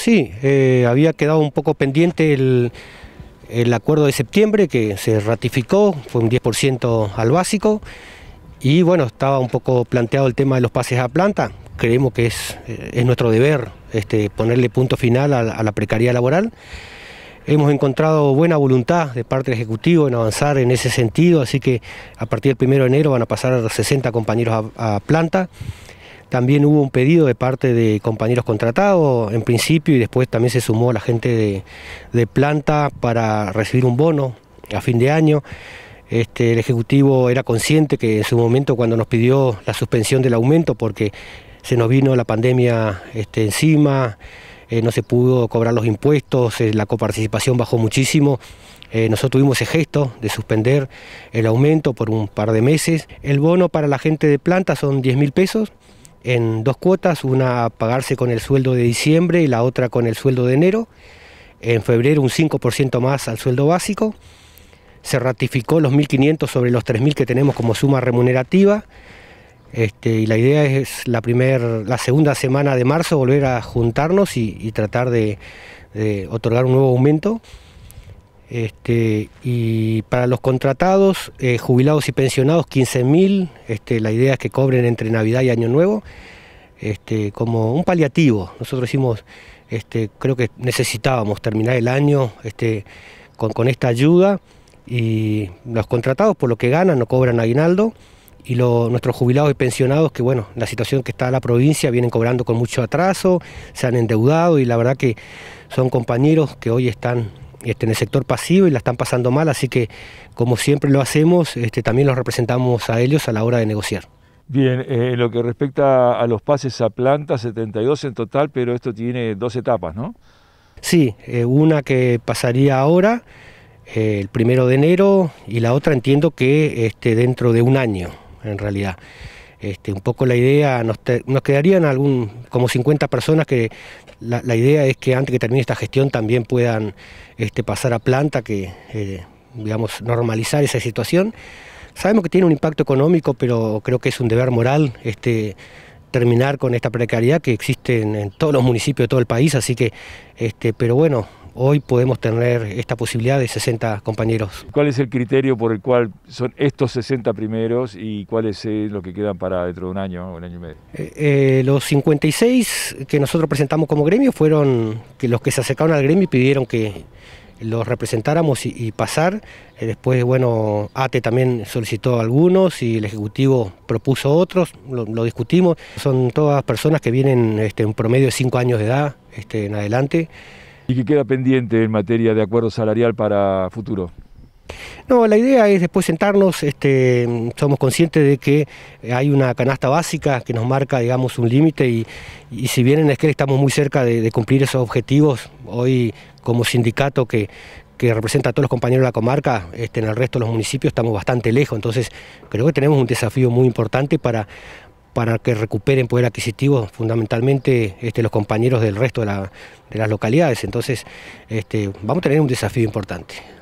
Sí, eh, había quedado un poco pendiente el, acuerdo de septiembre que se ratificó, fue un 10% al básico y bueno, estaba un poco planteado el tema de los pases a planta, creemos que es, eh, es nuestro deber este, ponerle punto final a, la precariedad laboral. Hemos encontrado buena voluntad de parte del Ejecutivo en avanzar en ese sentido, así que a partir del 1 de enero van a pasar 60 compañeros a planta. También hubo un pedido de parte de compañeros contratados en principio y después también se sumó la gente de, planta para recibir un bono a fin de año. Este, el Ejecutivo era consciente que en su momento cuando nos pidió la suspensión del aumento porque se nos vino la pandemia este, encima, eh, no se pudo cobrar los impuestos, eh, la coparticipación bajó muchísimo. Eh, nosotros tuvimos ese gesto de suspender el aumento por un par de meses. El bono para la gente de planta son 10 mil pesos en dos cuotas, una a pagarse con el sueldo de diciembre y la otra con el sueldo de enero. En febrero un 5% más al sueldo básico. Se ratificó los 1.500 sobre los 3.000 que tenemos como suma remunerativa. Este, y la idea es la, la segunda semana de marzo volver a juntarnos y, tratar de otorgar un nuevo aumento. Este, y para los contratados, eh, jubilados y pensionados, 15.000. Este, la idea es que cobren entre Navidad y Año Nuevo, este, como un paliativo. Nosotros hicimos, este, creo que necesitábamos terminar el año este, con, esta ayuda. Y los contratados, por lo que ganan, no cobran aguinaldo. Y nuestros jubilados y pensionados, que bueno, la situación que está la provincia, vienen cobrando con mucho atraso, se han endeudado y la verdad que son compañeros que hoy están este, en el sector pasivo y la están pasando mal, así que como siempre lo hacemos, este, también los representamos a ellos a la hora de negociar. Bien, eh, en lo que respecta a los pases a planta, 72 en total, pero esto tiene dos etapas, ¿no? Sí, eh, una que pasaría ahora, eh, el primero de enero, y la otra entiendo que este, dentro de un año, en realidad. Este, un poco la idea, nos, quedarían algún, como 50 personas que la, idea es que antes que termine esta gestión también puedan este, pasar a planta, que eh, digamos, normalizar esa situación. Sabemos que tiene un impacto económico, pero creo que es un deber moral este, terminar con esta precariedad que existe en, todos los municipios de todo el país, así que, este, pero bueno, Hoy podemos tener esta posibilidad de 60 compañeros. ¿Cuál es el criterio por el cual son estos 60 primeros y cuáles es lo que quedan para dentro de un año o un año y medio? Eh, eh, los 56 que nosotros presentamos como gremio fueron los que se acercaron al gremio y pidieron que los representáramos y, pasar. Eh, después, bueno, ATE también solicitó algunos y el Ejecutivo propuso otros, lo, discutimos. Son todas personas que vienen en este, promedio de 5 años de edad este, en adelante y que queda pendiente en materia de acuerdo salarial para futuro? No, la idea es después sentarnos, este, somos conscientes de que hay una canasta básica que nos marca, digamos, un límite y, si bien en Esquel estamos muy cerca de, cumplir esos objetivos, hoy como sindicato que, que representa a todos los compañeros de la comarca, este, en el resto de los municipios estamos bastante lejos, entonces creo que tenemos un desafío muy importante para, para que recuperen poder adquisitivo fundamentalmente este, los compañeros del resto de, las localidades. Entonces, este, vamos a tener un desafío importante.